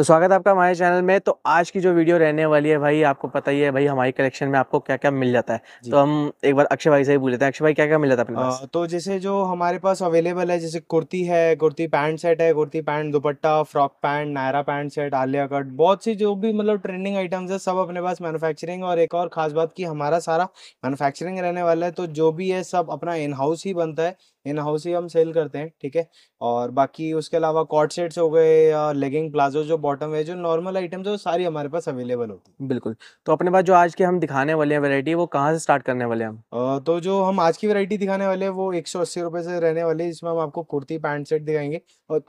तो स्वागत है आपका हमारे चैनल में तो आज की जो वीडियो रहने वाली है भाई आपको पता ही है भाई हमारी कलेक्शन में आपको क्या क्या मिल जाता है तो हम एक बार अक्षय भाई से ही पूछ लेते हैं अक्षय भाई क्या क्या मिल जाता है अपने पास तो जैसे जो हमारे पास अवेलेबल है जैसे कुर्ती है कुर्ती पैंट सेट है kurti pant dupatta frock pant Naira pant set Alia cut बहुत सी जो भी मतलब ट्रेंडिंग आइटम्स है सब अपने पास मैनुफैक्चरिंग और एक और खास बात की हमारा सारा मैनुफैक्चरिंग रहने वाला है तो जो भी है सब अपना इन हाउस ही बनता है इन हाउस ही हम सेल करते हैं ठीक है और बाकी उसके अलावा कॉट सेट्स हो गए या लेगिंग प्लाजो जो बॉटम है जो नॉर्मल आइटम्स है वो सारी हमारे पास अवेलेबल होती है बिल्कुल तो अपने पास जो आज के हम दिखाने वाले हैं वैरायटी वो कहाँ से स्टार्ट करने वाले हम तो जो हम आज की वैरायटी दिखाने वाले हैं वो एक सौ से रहने वाले है जिसमें हम आपको कुर्ती पैंट सेट दिखाएंगे और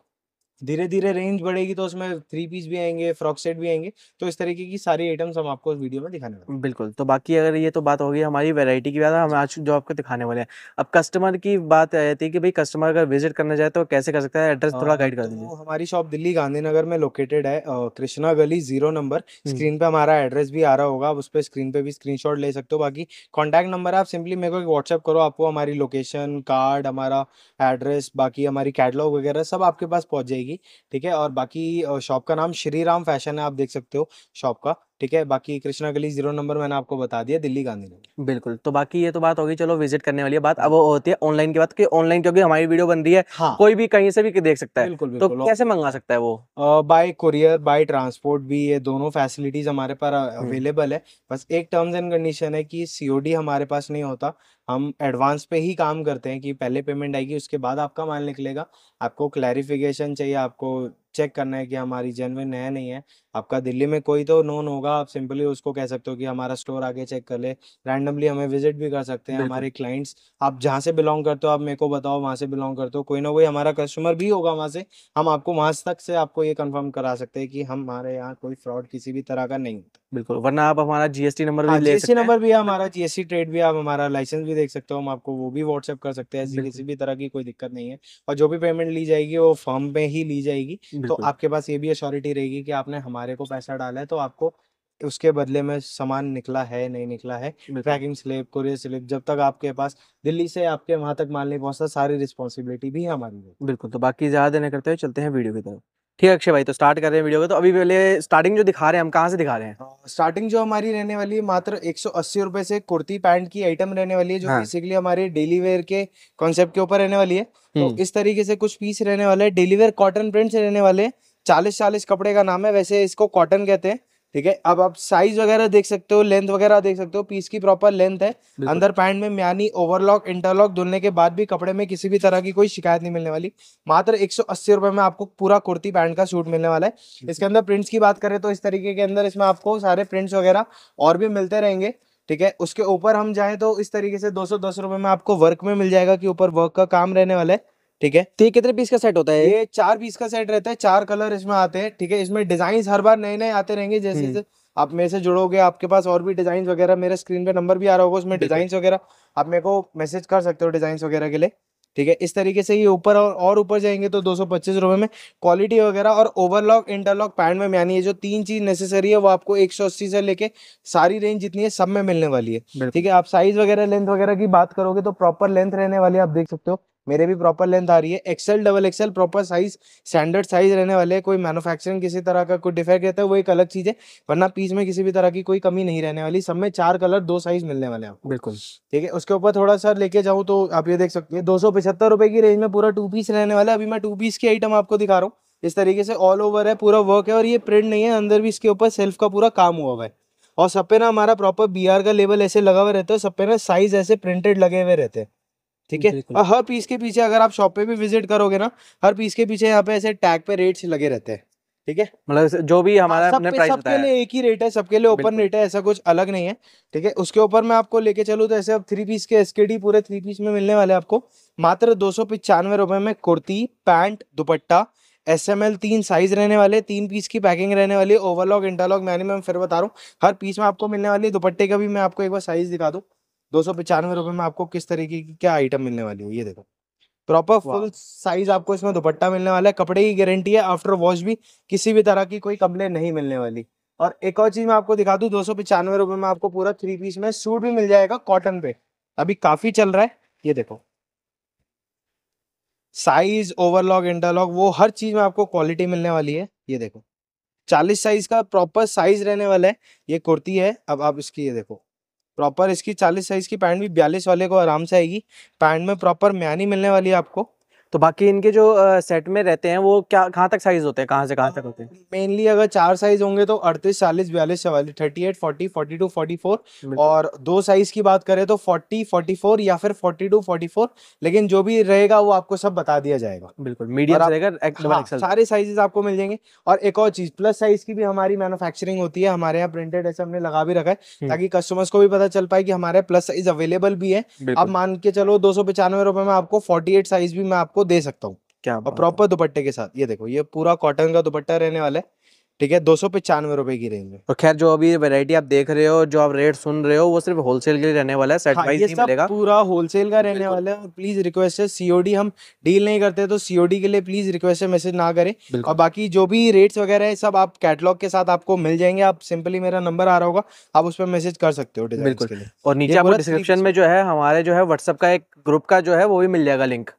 धीरे धीरे रेंज बढ़ेगी तो उसमें थ्री पीस भी आएंगे फ्रॉक सेट भी आएंगे तो इस तरीके की सारी आइटम्स हम आपको वीडियो में दिखाने वाले बिल्कुल तो बाकी अगर ये तो बात होगी हमारी वैरायटी की बात हम आज जो आपको दिखाने वाले हैं अब कस्टमर की बात आ जाती है कि भाई कस्टमर अगर विजिट करना चाहे तो कैसे कर सकता है एड्रेस थोड़ा गाइड हाँ, कर दीजिए तो हमारी शॉप दिल्ली गांधीनगर में लोकेटेड है कृष्णा गली जीरो नंबर स्क्रीन पर हमारा एड्रेस भी आ रहा होगा आप उस पर स्क्रीन पे भी स्क्रीन ले सकते हो बाकी कॉन्टैक्ट नंबर आप सिंपली मेरे को व्हाट्सअप करो आपको हमारी लोकेशन कार्ड हमारा एड्रेस बाकी हमारी कैटलॉग वगैरह सब आपके पास पहुंच जाएगी जाएगी ठीक है और बाकी शॉप का नाम श्री राम फैशन है आप देख सकते हो शॉप का ठीक है बाकी कृष्णा गली जीरो नंबर मैंने आपको बता दिया दिल्ली गांधी नगर बिल्कुल तो बाकी ये तो बात होगी चलो विजिट करने वाली बात अब होती है ऑनलाइन की बात की ऑनलाइन क्योंकि हमारी वीडियो बन रही है हाँ। कोई भी कहीं से भी देख सकता है बिल्कुल, तो बिल्कुल तो कैसे मंगा सकता है वो बाय कुरियर बाय ट्रांसपोर्ट भी ये दोनों फैसिलिटीज हमारे पास अवेलेबल हम्म। है बस एक टर्म्स एंड कंडीशन है की सीओडी हमारे पास नहीं होता हम एडवांस पे ही काम करते हैं कि पहले पेमेंट आएगी उसके बाद आपका माल निकलेगा आपको क्लैरिफिकेशन चाहिए आपको चेक करना है कि हमारी जेनविन है नहीं है आपका दिल्ली में कोई तो नोन होगा आप सिंपली उसको कह सकते हो कि हमारा स्टोर आगे चेक कर ले रैंडमली हमें विजिट भी कर सकते हैं हमारे क्लाइंट्स आप जहाँ से बिलोंग करते हो आप मेरे को बताओ वहाँ से बिलोंग करते हो कोई ना कोई हमारा कस्टमर भी होगा वहाँ से हम आपको वहाँ तक से आपको ये कन्फर्म करा सकते हैं कि हमारे यहाँ कोई फ्रॉड किसी भी तरह का नहीं होता बिल्कुल वरना आप हमारा जीएसटी नंबर भी हाँ, ले हैं नंबर भी है हमारा जीएसटी ट्रेड भी आप हमारा लाइसेंस भी देख सकते हो हम आपको वो भी व्हाट्सएप कर सकते हैं किसी भी तरह की कोई दिक्कत नहीं है और जो भी पेमेंट ली जाएगी वो फॉर्म पे ही ली जाएगी तो आपके पास ये भी अश्योरिटी रहेगी कि आपने हमारे को पैसा डाला है तो आपको उसके बदले में सामान निकला है नहीं निकला है ट्रैकिंग स्लिप कुरियर स्लिप जब तक आपके पास दिल्ली से आपके वहां तक माल नहीं पहुंचता सारी रिस्पॉन्सिबिलिटी भी हमारी है बिल्कुल तो बाकी ज्यादा देने करते हुए चलते हैं वीडियो की तरफ ठीक है अक्षय भाई तो स्टार्ट कर रहे हैं वीडियो को तो अभी पहले स्टार्टिंग जो दिखा रहे हैं हम कहाँ से दिखा रहे हैं स्टार्टिंग हाँ, जो हमारी रहने वाली है मात्र एक सौ से कुर्ती पैंट की आइटम रहने वाली है जो बेसिकली हाँ। हमारे डेली वेयर के कॉन्सेप्ट के ऊपर रहने वाली है तो हम्म। इस तरीके से कुछ पीस रहने वाले डेली वेयर कॉटन प्रिंट से रहने वाले चालीस चालीस कपड़े का नाम है वैसे इसको कॉटन कहते हैं ठीक है अब आप साइज वगैरह देख सकते हो लेंथ वगैरह देख सकते हो पीस की प्रॉपर लेंथ है अंदर पैंट में म्यानी ओवरलॉक इंटरलॉक धुलने के बाद भी कपड़े में किसी भी तरह की कोई शिकायत नहीं मिलने वाली मात्र एक सौ में आपको पूरा कुर्ती पैंट का सूट मिलने वाला है इसके अंदर प्रिंट्स की बात करें तो इस तरीके के अंदर इसमें आपको सारे प्रिंट्स वगैरह और भी मिलते रहेंगे ठीक है उसके ऊपर हम जाए तो इस तरीके से दो सौ में आपको वर्क में मिल जाएगा कि ऊपर वर्क का काम रहने वाला है ठीक है तो ये कितने पीस का सेट होता है ये चार पीस का सेट रहता है चार कलर इसमें आते हैं ठीक है इसमें डिजाइन हर बार नए नए आते रहेंगे हम्म। जैसे आप मेरे से जुड़ोगे आपके पास और भी डिजाइन वगैरह मेरा स्क्रीन पे नंबर भी आ रहा होगा उसमें डिजाइन वगैरह आप मेरे को मैसेज कर सकते हो डिजाइन वगैरह के लिए ठीक है इस तरीके से ये ऊपर और ऊपर जाएंगे तो दो सौ में क्वालिटी वगैरह और ओवरलॉक इंटरलॉक पैंट में यानी ये जो तीन चीज नेसेसरी है वो आपको एक सौ अस्सी से लेके सारी रेंज जितनी है सब में मिलने वाली है ठीक है आप साइज वगैरह लेंथ वगैरह की बात करोगे तो प्रॉपर लेंथ रहने वाली है आप देख सकते हो मेरे भी प्रॉपर लेंथ आ रही है XL double XL proper size standard size रहने वाले कोई मैनुफैक्चरिंग किसी तरह का कोई डिफेक्ट रहता है वो एक अलग चीज़ है वरना पीस में किसी भी तरह की कोई कमी नहीं रहने वाली सब में चार कलर दो साइज मिलने वाले आपको बिल्कुल ठीक है उसके ऊपर थोड़ा सा लेके जाऊँ तो आप ये देख सकते हैं दो सौ की रेंज में पूरा टू पीस रहने वाला है अभी मैं टू पीस की आइटम आपको दिखा रहा हूँ इस तरीके से ऑल ओवर है पूरा वर्क है और ये प्रिंट नहीं है अंदर भी इसके ऊपर सेल्फ का पूरा काम हुआ है और सब पे ना हमारा प्रॉपर बीआर का लेबल ऐसे लगा हुआ रहता है सब पे ना साइज ऐसे प्रिंटेड लगे हुए रहते हैं ठीक है और हर पीस के पीछे अगर आप शॉप पे भी विजिट करोगे ना हर पीस के पीछे यहाँ पे ऐसे टैग पे रेट्स लगे रहते हैं ठीक है मतलब जो भी हमारा सब हाँ, अपने प्राइस सबके लिए एक ही रेट है सबके लिए ओपन रेट है ऐसा कुछ अलग नहीं है ठीक है उसके ऊपर मैं आपको लेके चलू तो ऐसे अब थ्री पीस के एसकेडी पूरे थ्री पीस में मिलने वाले आपको मात्र दो सौ पिचानवे रुपए में kurti pant dupatta S M L तीन साइज रहने वाले तीन पीस की पैकिंग रहने वाली ओवरलॉक इंटरलॉक मैंने मैं फिर बता रहा हूँ हर पीस में आपको मिलने वाली दुपट्टे का भी मैं आपको एक बार साइज दिखा दूँ दो सौ पचानवे रुपए में आपको किस तरीके की क्या आइटम मिलने वाली है ये देखो प्रॉपर फुल साइज आपको इसमें दुपट्टा मिलने वाला है कपड़े की गारंटी है आफ्टर वॉश भी किसी भी तरह की कोई कंप्लेन नहीं मिलने वाली और एक और चीज मैं आपको दिखा दू दो सौ पचानवे रुपए में आपको पूरा थ्री पीस में सूट भी मिल जाएगा कॉटन पे अभी काफी चल रहा है ये देखो साइज ओवरलॉक इंटरलॉक वो हर चीज में आपको क्वालिटी मिलने वाली है ये देखो चालीस साइज का प्रॉपर साइज रहने वाला है ये कुर्ती है अब आप इसकी ये देखो प्रॉपर इसकी चालीस साइज़ की पैंट भी बयालीस वाले को आराम से आएगी पैंट में प्रॉपर म्यानी मिलने वाली है आपको तो बाकी इनके जो सेट में रहते हैं वो क्या कहाँ तक साइज होते हैं कहाँ से कहाँ तक होते हैं मेनली अगर चार साइज होंगे तो अड़तीस चालीस बयालीस चवालीस thirty eight forty forty two forty four और दो साइज की बात करें तो फोर्टी फोर्टी फोर या फिर फोर्टी टू फोर्टी फोर लेकिन जो भी रहेगा वो आपको सब बता दिया जाएगा बिल्कुल मीडियम रहेगा हाँ, सारे साइजेस आपको मिल जाएंगे और एक और चीज प्लस साइज की भी हमारी मैनुफेक्चरिंग होती है हमारे यहाँ प्रिंटेड ऐसे हमने लगा भी रखा है हम्म। ताकि कस्टमर्स को भी पता चल पाए कि हमारे प्लस साइज अवेलेबल भी है आप मान के चलो दो सौ में आपको फोर्टी साइज भी मैं आपको आपको दे सकता हूँ क्या और प्रॉपर दुपट्टे के साथ ये देखो ये पूरा कॉटन का दुपट्टा रहने वाला है ठीक है दो सौ पचानवे रुपए की रेंज में और खैर जो अभी वैरायटी आप देख रहे हो जो आप रेट सुन रहे हो वो सिर्फ होलसेल के लिए रहने वाला है सेट हाँ, ये सब मिलेगा पूरा होलसेल का रहने वाला है और प्लीज रिक्वेस्ट है सीओडी हम डील नहीं करते तो सीओडी के लिए प्लीज रिक्वेस्ट है मैसेज ना करें और बाकी जो भी रेट्स वगैरह है सब आप कैटलॉग के साथ आपको मिल जाएंगे आप सिंपली मेरा नंबर आ रहा होगा आप उस पर मैसेज कर सकते हो बिल्कुल और नीचे डिस्क्रिप्शन में जो है हमारे जो है व्हाट्सअप का एक ग्रुप का जो है वो भी मिल जाएगा लिंक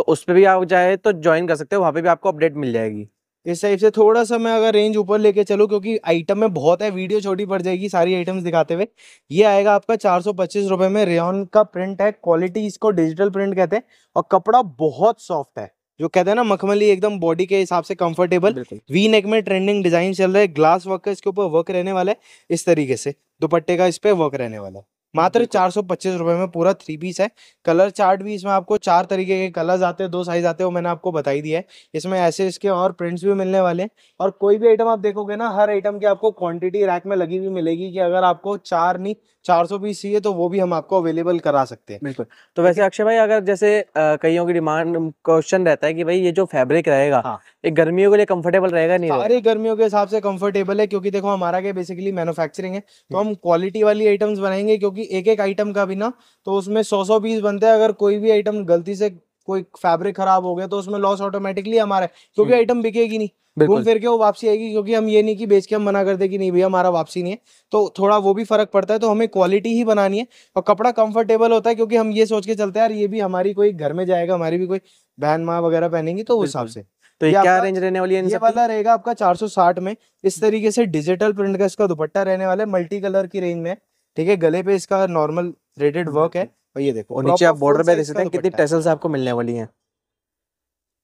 तो उस पर भी आप जाए तो ज्वाइन कर सकते हो वहाँ पे भी आपको अपडेट मिल जाएगी इस टाइप से थोड़ा सा मैं अगर रेंज ऊपर लेके चलूँ क्योंकि आइटम में बहुत है वीडियो छोटी पड़ जाएगी सारी आइटम्स दिखाते हुए ये आएगा आपका चार सौ में रेन का प्रिंट है क्वालिटी इसको डिजिटल प्रिंट कहते हैं और कपड़ा बहुत सॉफ्ट है जो कहते हैं ना मखमली एकदम बॉडी के हिसाब से कंफर्टेबल वी नेक में ट्रेंडिंग डिजाइन चल रहा है ग्लास वर्क का इसके ऊपर वर्क रहने वाला है इस तरीके से दुपट्टे का इस पे वर्क रहने वाला है मात्र चार सौ पच्चीस रुपए में पूरा थ्री पीस है कलर चार्ट भी इसमें आपको चार तरीके के कलर्स आते हैं दो साइज आते हैं वो मैंने आपको बताई दिया है इसमें ऐसे इसके और प्रिंट्स भी मिलने वाले हैं और कोई भी आइटम आप देखोगे ना हर आइटम की आपको क्वांटिटी रैक में लगी हुई मिलेगी कि अगर आपको चार नहीं चार सौ पीस चाहिए तो वो भी हम आपको अवेलेबल करा सकते हैं बिल्कुल तो वैसे अक्षय भाई अगर जैसे कईयों की डिमांड क्वेश्चन रहता है कि भाई ये जो फैब्रिक रहेगा हाँ। ये गर्मियों के लिए कंफर्टेबल रहेगा नहीं अरे गर्मियों के हिसाब से कंफर्टेबल है क्योंकि देखो हमारा क्या बेसिकली मैनुफेक्चरिंग है तो हम क्वालिटी वाली आइटम्स बनाएंगे क्योंकि एक एक आइटम का भी ना तो उसमें सौ सौ पीस बनते हैं अगर कोई भी आइटम गलती से कोई फैब्रिक खराब हो गया तो उसमें लॉस ऑटोमेटिकली हमारा है क्योंकि आइटम हम्म। बिकेगी नहीं घूम फिर के वो वापसी आएगी क्योंकि हम ये नहीं कि बेच के हम मना कर दे कि नहीं भैया हमारा वापसी नहीं है तो थोड़ा वो भी फर्क पड़ता है तो हमें क्वालिटी ही बनानी है और कपड़ा कंफर्टेबल होता है क्योंकि हम ये सोच के चलते हैं यार ये भी हमारी कोई घर में जाएगा हमारी भी कोई बहन माँ वगैरह पहनेंगी तो उस हिसाब से तो ये क्या रेंज रहने वाली है ये वाला रहेगा आपका 460 में इस हम्म। तरीके से डिजिटल प्रिंट का इसका दुपट्टा रहने वाला है मल्टी कलर की रेंज में ठीक है गले पे इसका नॉर्मल रेटेड वर्क है और ये देखो और नीचे आप बॉर्डर पे देख सकते हैं कितनी टेसल्स आपको मिलने वाली हैं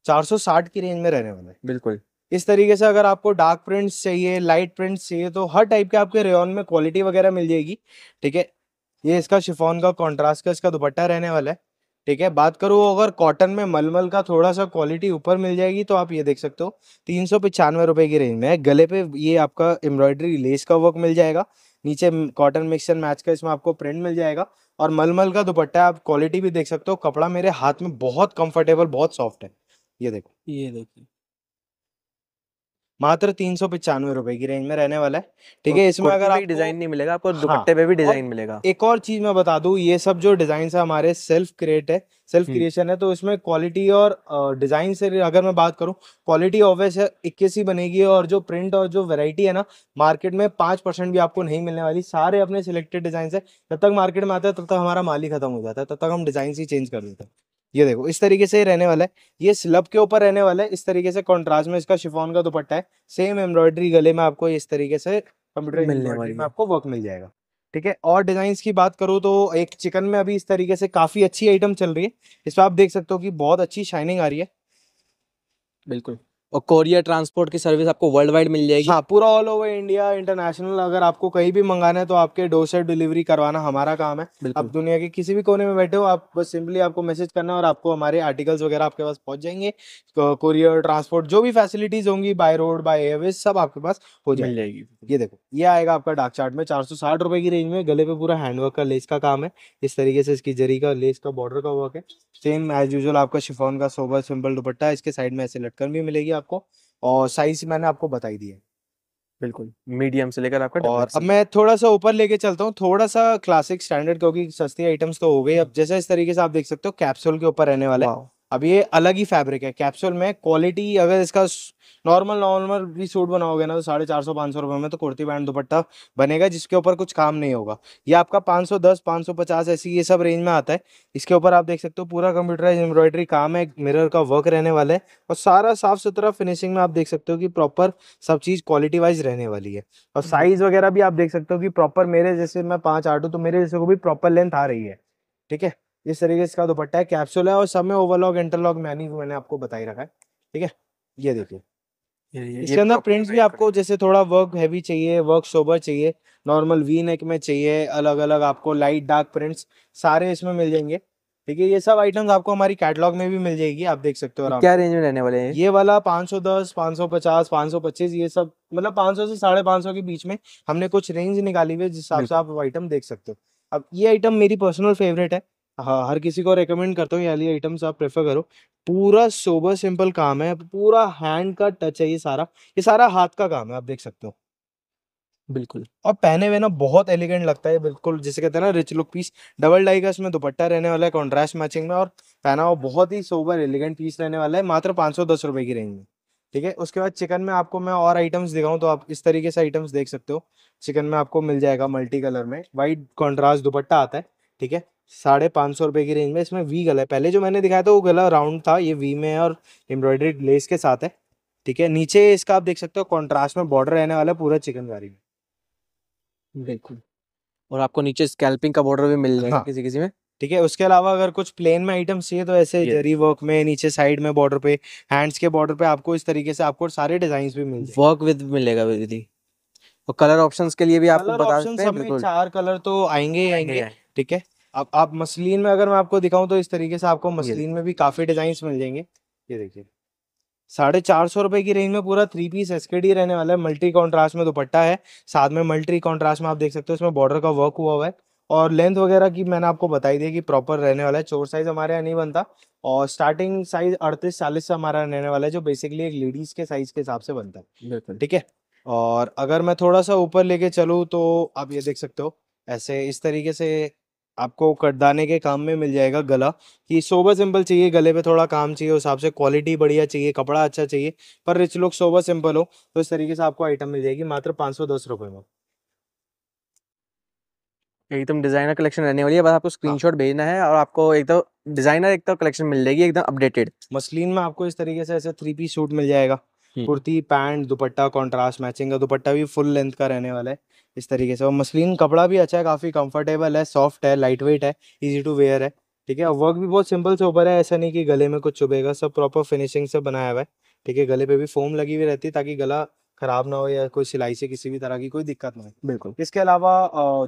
460 की रेंज में रहने वाले बिल्कुल इस तरीके से अगर आपको डार्क प्रिंट्स चाहिए लाइट प्रिंट्स चाहिए तो हर टाइप के आपके रेन में क्वालिटी वगैरह मिल जाएगी ठीक है ये इसका शिफोन का कॉन्ट्रास्ट का इसका दुपट्टा रहने वाला है ठीक है बात करूँ अगर कॉटन में मलमल का थोड़ा सा क्वालिटी ऊपर मिल जाएगी तो आप ये देख सकते हो तीन सौ पचानवे रुपये की रेंज में गले पे ये आपका एम्ब्रॉयडरी लेस का वर्क मिल जाएगा नीचे कॉटन मिक्सर मैच का इसमें आपको प्रिंट मिल जाएगा और मलमल का दुपट्टा है आप क्वालिटी भी देख सकते हो कपड़ा मेरे हाथ में बहुत कंफर्टेबल बहुत सॉफ्ट है ये देखो ये देखिए मात्र तीन सौ पचानवे रुपए की रेंज में रहने वाला है ठीक है इसमें अगर आप डिजाइन नहीं मिलेगा आपको हाँ। दुपट्टे पे भी डिजाइन मिलेगा एक और चीज मैं बता दू ये सब जो डिजाइन है हमारे सेल्फ क्रिएट है सेल्फ क्रिएशन है तो इसमें क्वालिटी और डिजाइन से अगर मैं बात करूं क्वालिटी ऑब्वियस है इक्कीस ही बनेगी और जो प्रिंट और जो वेराइटी है ना मार्केट में पांच परसेंट भी आपको नहीं मिलने वाली सारे अपने सिलेक्टेड डिजाइन है जब तक मार्केट में आता है तब तक हमारा माल ही खत्म हो जाता है तब तक हम डिजाइन ही चेंज कर देते हैं ये देखो इस तरीके से ही रहने वाला है ये स्लब के ऊपर रहने वाला है इस तरीके से कॉन्ट्रास्ट में इसका शिफोन का दुपट्टा है सेम एम्ब्रॉयडरी गले में आपको इस तरीके से कंप्यूटर मिलने वाली में आपको वर्क मिल जाएगा ठीक है और डिजाइन की बात करूँ तो एक चिकन में अभी इस तरीके से काफी अच्छी आइटम चल रही है इस पर आप देख सकते हो कि बहुत अच्छी शाइनिंग आ रही है बिल्कुल और कोरियर ट्रांसपोर्ट की सर्विस आपको वर्ल्ड वाइड मिल जाएगी हाँ पूरा ऑल ओवर इंडिया इंटरनेशनल अगर आपको कहीं भी मंगाना है तो आपके डोर से डिलीवरी करवाना हमारा काम है आप दुनिया के किसी भी कोने में बैठे हो आप बस सिंपली आपको मैसेज करना है और आपको हमारे आर्टिकल्स वगैरह आपके पास पहुंच जाएंगे कोरियर ट्रांसपोर्ट जो भी फैसिलिटीज होंगी बाय रोड बाय एयरवेज सब आपके पास हो जाएगी ये देखो ये आएगा आपका डाक चार्ट में चार सौ रुपए की रेंज में गले पे पूरा हैंडवर्क का लेस का काम है इस तरीके से इसकी जरी का लेस का बॉर्डर का वर्क है सेम एज यूजल आपका शिफोन का सोबर सिंपल दुपट्टा इसके साइड में ऐसे लटकन भी मिलेगी आपको और साइज मैंने आपको बताई दी है बिल्कुल मीडियम से लेकर आपका और अब मैं थोड़ा सा ऊपर लेके चलता हूँ थोड़ा सा क्लासिक स्टैंडर्ड क्योंकि सस्ती आइटम्स तो हो गई अब हम्म। जैसा इस तरीके से आप देख सकते हो कैप्सूल के ऊपर रहने वाला है अब ये अलग ही फैब्रिक है कैप्सूल में क्वालिटी अगर इसका नॉर्मल नॉर्मल भी सूट बनाओगे ना तो साढ़े चार सौ पाँच सौ रुपये में तो कुर्ती बैंड दुपट्टा बनेगा जिसके ऊपर कुछ काम नहीं होगा ये आपका पाँच सौ दस पाँच सौ पचास ऐसी ये सब रेंज में आता है इसके ऊपर आप देख सकते हो पूरा कंप्यूटराइज एम्ब्रॉयडरी काम है मिरर का वर्क रहने वाला है और सारा साफ सुथरा फिनिशिंग में आप देख सकते हो कि प्रॉपर सब चीज़ क्वालिटी वाइज रहने वाली है और साइज़ हम्म। वगैरह भी आप देख सकते हो कि प्रॉपर मेरे जैसे मैं पाँच आठ हूँ तो मेरे जैसे को भी प्रॉपर लेंथ आ रही है ठीक है इस तरीके से इसका दुपट्टा है कैप्सूल है और सब में ओवरलॉक इंटरलॉक मैनी मैंने आपको बताई रखा है ठीक है ये देखिए इसके अंदर प्रिंट्स भी आपको जैसे थोड़ा वर्क हैवी चाहिए वर्क सोबर चाहिए नॉर्मल वी नेक में चाहिए अलग अलग आपको लाइट डार्क प्रिंट्स सारे इसमें मिल जाएंगे ठीक है ये सब आइटम्स आपको हमारी कैटलॉग में भी मिल जाएगी आप देख सकते हो क्या रेंज में रहने वाले हैं ये वाला 510 550 525 ये सब मतलब 500 से साढ़े पांच के बीच में हमने कुछ रेंज निकाली हुई है जिस हिसाब से आप आइटम देख सकते हो अब ये आइटम मेरी पर्सनल फेवरेट है हाँ हर किसी को रेकमेंड करता हूँ ये वाली आइटम्स आप प्रेफर करो पूरा सोबर सिंपल काम है पूरा हैंड का टच है ये सारा ये सारा हाथ का काम है आप देख सकते हो बिल्कुल और पहने हुए ना बहुत एलिगेंट लगता है बिल्कुल जिसे कहते हैं ना rich look piece double dye का इसमें दुपट्टा रहने वाला है कॉन्ट्रास्ट मैचिंग में और पहना हुआ बहुत ही सोबर एलिगेंट पीस रहने वाला है मात्र पाँच सौ दस रुपए की रेंज में ठीक है उसके बाद चिकन में आपको मैं और आइटम्स दिखाऊँ तो आप इस तरीके से आइटम्स देख सकते हो चिकन में आपको मिल जाएगा मल्टी कलर में वाइट कॉन्ट्रास्ट दुपट्टा आता है ठीक है साढ़े पाँच सौ रुपये की रेंज में इसमें वी गला है पहले जो मैंने दिखाया था वो गला राउंड था ये वी में है और एम्ब्रॉयडरी लेस के साथ है ठीक है नीचे इसका आप देख सकते हो कॉन्ट्रास्ट में बॉर्डर रहने वाला है पूरा चिकनकारी में बिल्कुल और आपको नीचे स्कैल्पिंग का बॉर्डर भी मिल जाएगा हाँ। किसी किसी में ठीक है उसके अलावा अगर कुछ प्लेन में आइटम चाहिए तो ऐसे जरी वर्क में नीचे साइड में बॉर्डर पे हैंड्स के बॉर्डर पे आपको इस तरीके से आपको सारे डिजाइन भी मिल वर्क विद मिलेगा दीदी और कलर ऑप्शंस के लिए भी आपको बता सकते हैं चार कलर तो आएंगे ही आएंगे ठीक है अब आप मसलिन में अगर मैं आपको दिखाऊं तो इस तरीके से आपको मसलिन में भी काफी डिजाइन मिल जाएंगे ये देखिए साढ़े चार सौ रुपए की रेंज में पूरा थ्री पीस एसकेडी रहने वाला है मल्टी कॉन्ट्रास्ट में दुपट्टा है साथ में मल्टी कॉन्ट्रास्ट में आप देख सकते हो इसमें बॉर्डर का वर्क हुआ हुआ है और लेंथ वगैरह की मैंने आपको बताई दी कि प्रॉपर रहने वाला है चोर साइज हमारे यहाँ नहीं बनता और स्टार्टिंग साइज अड़तीस चालीस से हमारा रहने वाला है जो बेसिकली एक लेडीज के साइज के हिसाब से बनता है ठीक है और अगर मैं थोड़ा सा ऊपर लेके चलूँ तो आप ये देख सकते हो ऐसे इस तरीके से आपको कटदाने के काम में मिल जाएगा गला कि सोबर सिंपल चाहिए गले पे थोड़ा काम चाहिए उस हिसाब से क्वालिटी बढ़िया चाहिए कपड़ा अच्छा चाहिए पर रिच लोग सोबर सिंपल हो तो इस तरीके से आपको आइटम मिल जाएगी मात्र पाँच सौ दस रुपये में एकदम डिजाइनर कलेक्शन रहने वाली है बस आपको स्क्रीनशॉट हाँ। भेजना है और आपको एकदम तो डिजाइनर एक तो कलेक्शन तो मिल जाएगी एकदम अपडेटेड मसलिन में आपको इस तरीके से ऐसे थ्री पीस सूट मिल जाएगा हम्म। Kurti pant dupatta contrast matching का दुपट्टा भी फुल लेंथ का रहने वाला है इस तरीके से और मसलिन कपड़ा भी अच्छा है काफ़ी कंफर्टेबल है सॉफ्ट है लाइट वेट है इजी टू वेयर है ठीक है वर्क भी बहुत सिंपल ऊपर है ऐसा नहीं कि गले में कुछ चुभेगा सब प्रॉपर फिनिशिंग से बनाया हुआ है ठीक है गले पे भी फोम लगी हुई रहती है ताकि गला खराब ना हो या कोई सिलाई से किसी भी तरह की कोई दिक्कत ना हो बिल्कुल इसके अलावा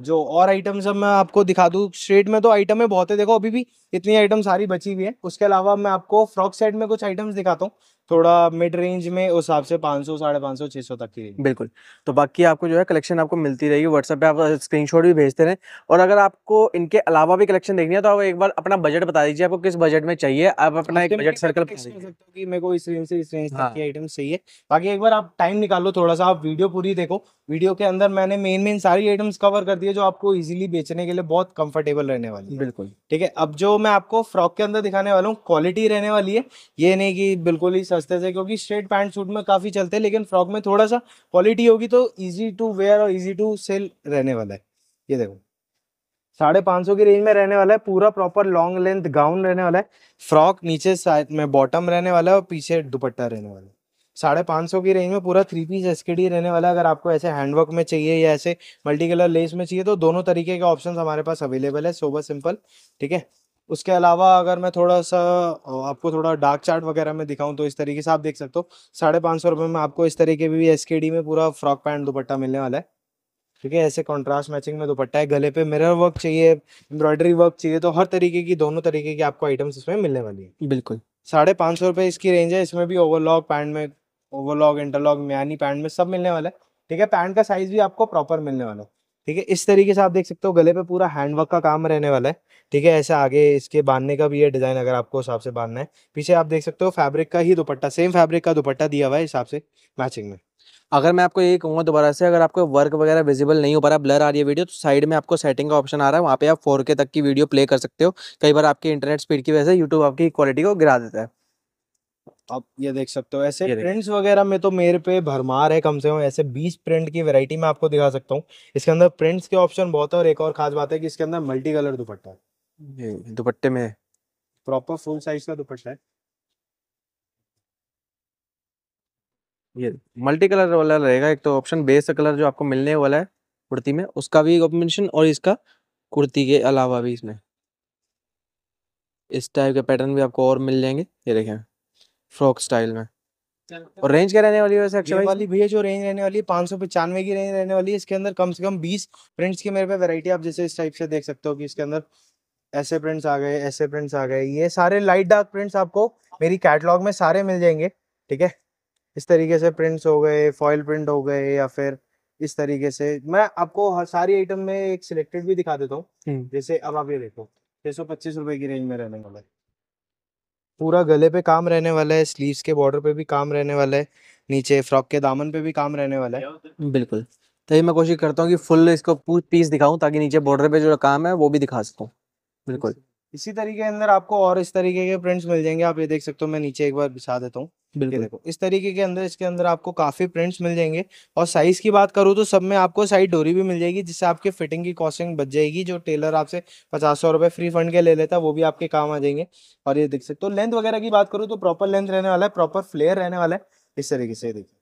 जो और आइटम्स अब मैं आपको दिखा दूँ स्ट्रेट में तो आइटम है बहुत है देखो अभी भी इतनी आइटम सारी बची हुई है उसके अलावा मैं आपको फ्रॉक सेट में कुछ आइटम्स दिखाता हूँ थोड़ा मिड रेंज में उस हिसाब से पाँच सौ साढ़े पाँच सौ छः सौ तक की बिल्कुल तो बाकी आपको जो है कलेक्शन आपको मिलती रहेगी व्हाट्सएप पे आप स्क्रीनशॉट भी भेजते रहें और अगर आपको इनके अलावा भी कलेक्शन देखनी है तो आप एक बार अपना बजट बता दीजिए आपको किस बजट में चाहिए आप अपना हाँ, एक बजट सर्कल मेरे को इस रेंज से इस रेंज तक की आइटम हाँ। चाहिए बाकी एक बार आप टाइम निकालो थोड़ा सा आप वीडियो पूरी देखो वीडियो के अंदर मैंने मेन मेन सारी आइटम्स कवर कर दिए जो आपको इजीली बेचने के लिए बहुत कंफर्टेबल रहने वाली है बिल्कुल ठीक है अब जो मैं आपको फ्रॉक के अंदर दिखाने वाला हूँ क्वालिटी रहने वाली है ये नहीं कि बिल्कुल ही सस्ते से क्योंकि स्ट्रेट पैंट सूट में काफ़ी चलते हैं लेकिन फ्रॉक में थोड़ा सा क्वालिटी होगी तो ईजी टू वेयर और ईजी टू सेल रहने वाला है ये देखो साढ़े पाँच सौ की रेंज में रहने वाला है पूरा प्रॉपर लॉन्ग लेंथ गाउन रहने वाला है फ्रॉक नीचे साइड में बॉटम रहने वाला है और पीछे दुपट्टा रहने वाला है साढ़े पाँच सौ की रेंज में पूरा थ्री पीस एस रहने वाला है अगर आपको ऐसे हैंडवर्क में चाहिए या ऐसे मल्टी कलर लेस में चाहिए तो दोनों तरीके के ऑप्शन हमारे पास अवेलेबल है सोबर सिंपल ठीक है उसके अलावा अगर मैं थोड़ा सा आपको थोड़ा डार्क चार्ट वगैरह में दिखाऊं तो इस तरीके से आप देख सकते हो साढ़े पाँच सौ रुपये में आपको इस तरीके भी एस में पूरा फ्रॉक पैंट दुपट्टा मिलने वाला है ठीक है ऐसे कॉन्ट्रास्ट मैचिंग में दुपट्टा है गले पे मिरर वर्क चाहिए एम्ब्रॉयडरी वर्क चाहिए तो हर तरीके की दोनों तरीके की आपको आइटम्स इसमें मिलने वाली है बिल्कुल साढ़े पाँच सौ रुपये इसकी रेंज है इसमें भी ओवरलॉक पैंट में ओवरलॉग इंटरलॉक म्यानी पैंट में सब मिलने वाला है ठीक है पैंट का साइज भी आपको प्रॉपर मिलने वाला है ठीक है इस तरीके से आप देख सकते हो गले पे पूरा हैंडवर्क का काम रहने वाला है ठीक है ऐसे आगे इसके बांधने का भी है डिजाइन अगर आपको हिसाब से बांधना है पीछे आप देख सकते हो फैब्रिक का ही दुपट्टा सेम फैब्रिक का दुपट्टा दिया हुआ है हिसाब से मैचिंग में अगर मैं आपको ये कहूँगा दोबारा से अगर आपको वर्क वगैरह विजिबल नहीं हो पा रहा ब्लर आ रही है वीडियो तो साइड में आपको सेटिंग का ऑप्शन आ रहा है वहाँ पे आप फोर तक की वीडियो प्ले कर सकते हो कई बार आपकी इंटरनेट स्पीड की वजह से यूट्यूब आपकी क्वालिटी को गिरा देता है आप ये देख सकते हो ऐसे प्रिंट्स वगैरह में तो मेरे पे भरमार है कम से कम ऐसे 20 प्रिंट की वैरायटी मैं आपको दिखा सकता हूँ इसके अंदर प्रिंट्स के ऑप्शन बहुत है और एक और खास बात है कि इसके अंदर मल्टी कलर दुपट्टा है दुपट्टे में प्रॉपर फुल साइज का दुपट्टा है ये मल्टी कलर वाला रहेगा एक तो ऑप्शन बेस कलर जो आपको मिलने वाला है कुर्ती में उसका भी ऑप्शन और इसका कुर्ती के अलावा भी इसमें इस टाइप के पैटर्न भी आपको और मिल जाएंगे ये देखें फ्रॉक स्टाइल में तो और रेंज क्या रहने वाली है वैसे अक्षय वाली भैया जो रेंज रहने वाली है पाँच सौ पचानवे की रेंज रहने वाली है इसके अंदर कम से कम बीस प्रिंट्स की मेरे पे वैरायटी आप जैसे इस टाइप से देख सकते हो कि इसके अंदर ऐसे प्रिंट्स आ गए ऐसे प्रिंट्स आ गए ये सारे लाइट डार्क प्रिंट्स आपको मेरी कैटलॉग में सारे मिल जाएंगे ठीक है इस तरीके से प्रिंट्स हो गए फॉयल प्रिंट हो गए या फिर इस तरीके से मैं आपको सारी आइटम में एक सिलेक्टेड भी दिखा देता हूँ हम्म। जैसे अब आप ये देखो छह सौ पच्चीस रुपए की रेंज में रहने वाला है पूरा गले पे काम रहने वाला है स्लीव्स के बॉर्डर पे भी काम रहने वाला है नीचे फ्रॉक के दामन पे भी काम रहने वाला है बिल्कुल तो ये मैं कोशिश करता हूँ कि फुल इसको पीस दिखाऊं ताकि नीचे बॉर्डर पे जो काम है वो भी दिखा सकूँ बिल्कुल इसी तरीके के अंदर आपको और इस तरीके के प्रिंट्स मिल जाएंगे आप ये देख सकते हो मैं नीचे एक बार बिछा देता हूँ बिल्कुल देखो इस तरीके के अंदर इसके अंदर आपको काफी प्रिंट्स मिल जाएंगे और साइज की बात करूँ तो सब में आपको साइड डोरी भी मिल जाएगी जिससे आपके फिटिंग की कॉस्टिंग बच जाएगी जो टेलर आपसे पचास सौ रुपए फ्री फंड के ले लेता है वो भी आपके काम आ जाएंगे और ये देख सकते हो लेंथ वगैरह की बात करूँ तो प्रॉपर लेंथ रहने वाला है प्रॉपर फ्लेयर रहने वाला है इस तरीके से देखिए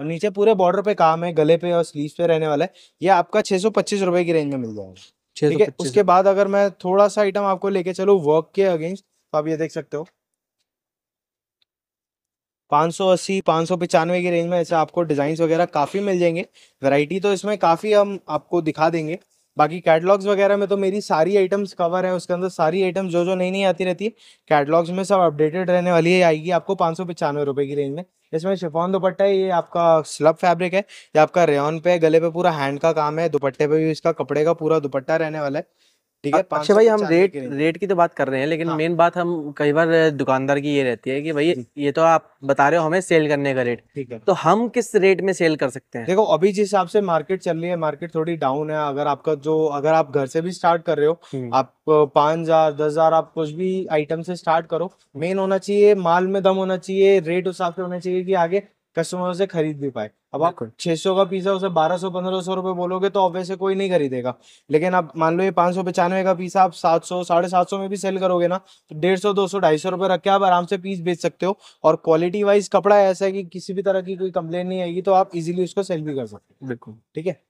और नीचे पूरे बॉर्डर पे काम है गले पे और स्लीव पे रहने वाला है ये आपका छह सौ पच्चीस रुपए की रेंज में मिल जाएगा ठीक है उसके बाद अगर मैं थोड़ा सा आइटम आपको लेके चलू वर्क के अगेंस्ट तो आप ये देख सकते हो 580, 595 की रेंज में ऐसे आपको डिजाइन वगैरह काफी मिल जाएंगे वैरायटी तो इसमें काफी हम आपको दिखा देंगे बाकी कैटलॉग्स वगैरह में तो मेरी सारी आइटम्स कवर है उसके अंदर सारी आइटम्स जो जो नई नई आती रहती है कैटलॉग्स में सब अपडेटेड रहने वाली है आएगी आपको पाँच सौ पचानवे रुपये की रेंज में इसमें शिफॉन दुपट्टा है ये आपका स्लब फैब्रिक है ये आपका रेन पे गले पे पूरा हैंड का काम है दुपट्टे पे भी इसका कपड़े का पूरा दुपट्टा रहने वाला है ठीक है अच्छा भाई हम रेट रेट की तो बात कर रहे हैं लेकिन हाँ। मेन बात हम कई बार दुकानदार की ये रहती है कि भाई ये तो आप बता रहे हो हमें सेल करने का रेट ठीक है तो हम किस रेट में सेल कर सकते हैं देखो अभी जिस हिसाब से मार्केट चल रही है मार्केट थोड़ी डाउन है अगर आपका जो अगर आप घर से भी स्टार्ट कर रहे हो हम्म। आप पाँच हजार दस हजार आप कुछ भी आइटम से स्टार्ट करो मेन होना चाहिए माल में दम होना चाहिए रेट उस हिसाब से होना चाहिए कि आगे कस्टमर उसे खरीद भी पाए अब आप छह सौ का पिज्जा उसे बारह सौ पंद्रह सौ रुपए बोलोगे तो ऑब्वियसली कोई नहीं खरीदेगा लेकिन आप मान लो ये पाँच सौ पचानवे का पिज्जा आप सात सौ साढ़े सात सौ में भी सेल करोगे ना तो डेढ़ सौ दो सौ ढाई सौ रुपए रख के आप आराम से पीस बेच सकते हो और क्वालिटी वाइज कपड़ा ऐसा है कि किसी भी तरह की कोई कंप्लेन नहीं आएगी तो आप इजिली उसको सेल भी कर सकते हो बिल्कुल ठीक है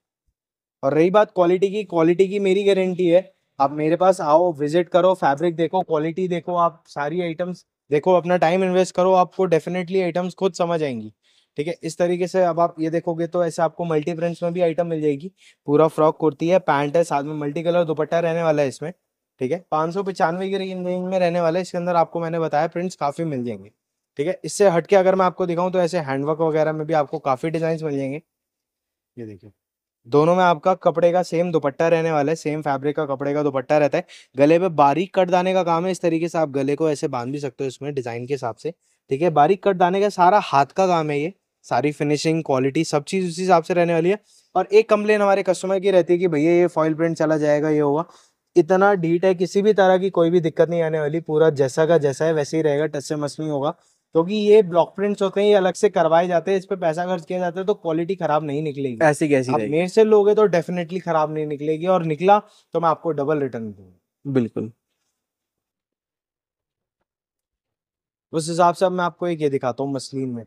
और रही बात क्वालिटी की क्वालिटी की मेरी गारंटी है आप मेरे पास आओ विजिट करो फैब्रिक देखो क्वालिटी देखो आप सारी आइटम्स देखो अपना टाइम इन्वेस्ट करो आपको डेफिनेटली आइटम्स खुद समझ आएंगी ठीक है इस तरीके से अब आप ये देखोगे तो ऐसे आपको मल्टी प्रिंट्स में भी आइटम मिल जाएगी पूरा फ्रॉक कुर्ती है पैंट है साथ में मल्टी कलर दुपट्टा रहने वाला है इसमें ठीक है पाँच सौ पचानवे की रेंज में रहने वाला है इसके अंदर आपको मैंने बताया प्रिंट्स काफ़ी मिल जाएंगे ठीक है इससे हटके अगर मैं आपको दिखाऊं तो ऐसे हैंडवर्क वगैरह में भी आपको काफ़ी डिजाइन मिल जाएंगे ये देखिए दोनों में आपका कपड़े का सेम दुपट्टा रहने वाला है सेम फैब्रिक का कपड़े का दुपट्टा रहता है गले पे बारीक कट दाने का काम है इस तरीके से आप गले को ऐसे बांध भी सकते हो इसमें डिजाइन के हिसाब से ठीक है बारीक कट दाने का सारा हाथ का काम है ये सारी फिनिशिंग क्वालिटी सब चीज़ उसी हिसाब से रहने वाली है और एक कंप्लेन हमारे कस्टमर की रहती है कि भैया ये फॉइल प्रिंट चला जाएगा ये होगा इतना डीट है किसी भी तरह की कोई भी दिक्कत नहीं आने वाली पूरा जैसा का जैसा है वैसे ही रहेगा टच से मस होगा क्योंकि तो ये ब्लॉक प्रिंट्स होते हैं ये अलग से करवाए जाते हैं इस पर पैसा खर्च किया जाता है तो क्वालिटी खराब नहीं निकलेगी ऐसी कैसी मेरे से लोगे तो डेफिनेटली खराब नहीं निकलेगी और निकला तो मैं आपको डबल रिटर्न दूंगा बिल्कुल उस हिसाब से अब मैं आपको एक ये दिखाता हूँ मसलिन में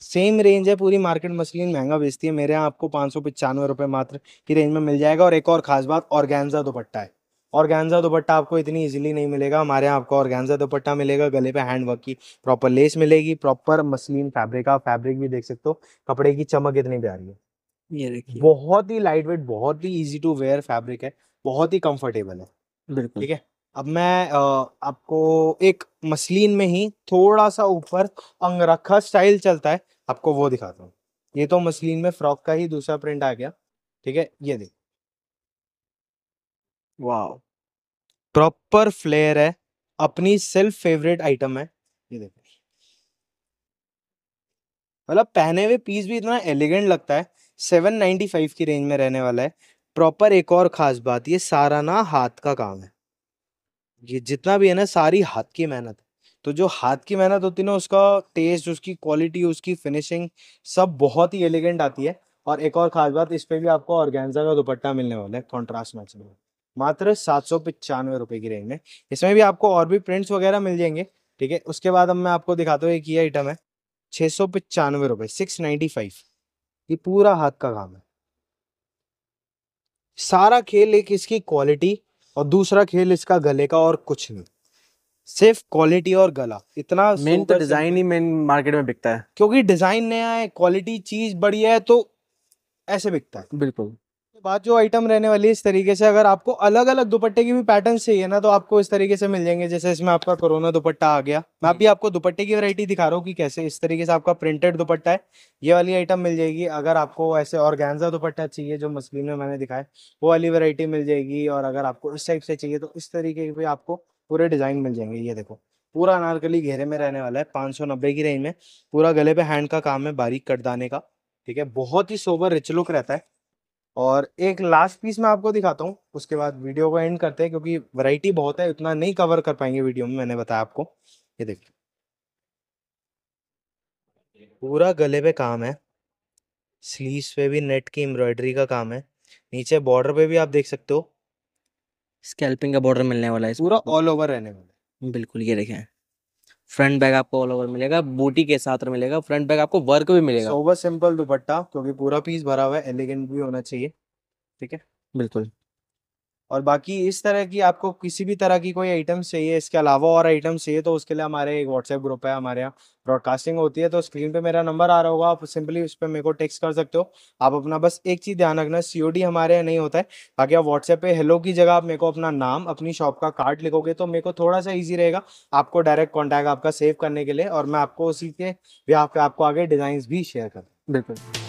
सेम रेंज है पूरी मार्केट मसलिन महंगा बेचती है मेरे यहाँ आपको पाँच सौ पचानवे रुपये मात्र की रेंज में मिल जाएगा और एक और खास बात ऑर्गेन्जा दुपट्टा है ऑर्गेन्जा दुपट्टा आपको इतनी इजीली नहीं मिलेगा हमारे यहाँ आपको ऑर्गेन्जा दुपट्टा मिलेगा गले पे हैंड वर्क की प्रॉपर लेस मिलेगी प्रॉपर मसलिन फैब्रिक आप फैब्रिक भी देख सकते हो कपड़े की चमक इतनी प्यारी है ये देखिए बहुत ही लाइट वेट बहुत ही इजी टू वेयर फैब्रिक है बहुत ही कंफर्टेबल है बिल्कुल ठीक है अब मैं आपको एक मसलिन में ही थोड़ा सा ऊपर अंगरखा स्टाइल चलता है आपको वो दिखाता हूँ ये तो मसलिन में फ्रॉक का ही दूसरा प्रिंट आ गया ठीक है ये देख वाह प्रॉपर फ्लेयर है अपनी सेल्फ फेवरेट आइटम है ये देखो मतलब पहने हुए पीस भी इतना एलिगेंट लगता है 795 की रेंज में रहने वाला है प्रॉपर एक और खास बात ये सारा ना हाथ का काम है ये जितना भी है ना सारी हाथ की मेहनत है तो जो हाथ की मेहनत होती है ना उसका टेस्ट उसकी क्वालिटी उसकी फिनिशिंग सब बहुत ही एलिगेंट आती है और एक और खास बात इस पर भी आपको ऑर्गेन्जा का दुपट्टा मिलने वाला है कॉन्ट्रास्ट मैच में मात्र सात सौ पचानवे रुपए की रेंज में इसमें भी आपको और भी प्रिंट्स वगैरह मिल जाएंगे ठीक है उसके बाद अब मैं आपको दिखाता हूँ एक ये आइटम है छः सौ पचानवे रुपये सिक्स नाइन्टी फाइव ये पूरा हाथ का काम है सारा खेल एक इसकी क्वालिटी और दूसरा खेल इसका गले का और कुछ नहीं सिर्फ क्वालिटी और गला इतना मेन तो डिजाइन ही मेन मार्केट में बिकता है क्योंकि डिजाइन नया है क्वालिटी चीज बढ़िया है तो ऐसे बिकता है बिल्कुल बाद जो आइटम रहने वाली है इस तरीके से अगर आपको अलग अलग दुपट्टे की भी पैटर्न चाहिए ना तो आपको इस तरीके से मिल जाएंगे जैसे इसमें आपका कोरोना दुपट्टा आ गया मैं अभी आपको दुपट्टे की वैरायटी दिखा रहा हूँ कि कैसे इस तरीके से आपका प्रिंटेड दुपट्टा है ये वाली आइटम मिल जाएगी अगर आपको ऐसे ऑर्गेन्जा दुपट्टा चाहिए जो मसलिन में मैंने दिखाया वो वाली वरायटी मिल जाएगी और अगर आपको इस टाइप से चाहिए तो इस तरीके के भी आपको पूरे डिजाइन मिल जाएंगे ये देखो पूरा अनारकली घेरे में रहने वाला है पाँच सौ नब्बे की रेंज में पूरा गले पे हैंड का काम है बारीक कटदाने का ठीक है बहुत ही सोबर रिच लुक रहता है और एक लास्ट पीस मैं आपको दिखाता हूँ उसके बाद वीडियो को एंड करते हैं क्योंकि वैरायटी बहुत है इतना नहीं कवर कर पाएंगे वीडियो में मैंने बताया आपको ये देखिए पूरा गले पे काम है स्लीव्स पे भी नेट की एम्ब्रॉयडरी का काम है नीचे बॉर्डर पे भी आप देख सकते हो स्कैल्पिंग का बॉर्डर मिलने वाला है पूरा ऑल ओवर रहने वाला है बिल्कुल ये देखें फ्रंट बैग आपको ऑल ओवर मिलेगा बूटी के साथ मिलेगा फ्रंट बैग आपको वर्क भी मिलेगा सोबर सिंपल दुपट्टा क्योंकि पूरा पीस भरा हुआ है एलिगेंट भी होना चाहिए ठीक है बिल्कुल और बाकी इस तरह की आपको किसी भी तरह की कोई आइटम्स चाहिए इसके अलावा और आइटम्स चाहिए तो उसके लिए हमारे एक व्हाट्सएप ग्रुप है हमारे यहाँ ब्रॉडकास्टिंग होती है तो स्क्रीन पे मेरा नंबर आ रहा होगा आप सिंपली उस पर मेरे को टेक्स्ट कर सकते हो आप अपना बस एक चीज़ ध्यान रखना सीओडी हमारे यहाँ नहीं होता है बाकी आप व्हाट्सएप पे हेलो की जगह आप मेरे को अपना नाम अपनी शॉप का कार्ड लिखोगे तो मेरे को थोड़ा सा ईजी रहेगा आपको डायरेक्ट कॉन्टैक्ट आपका सेव करने के लिए और मैं आपको उसी के भी आपको आगे डिज़ाइन भी शेयर कर बिल्कुल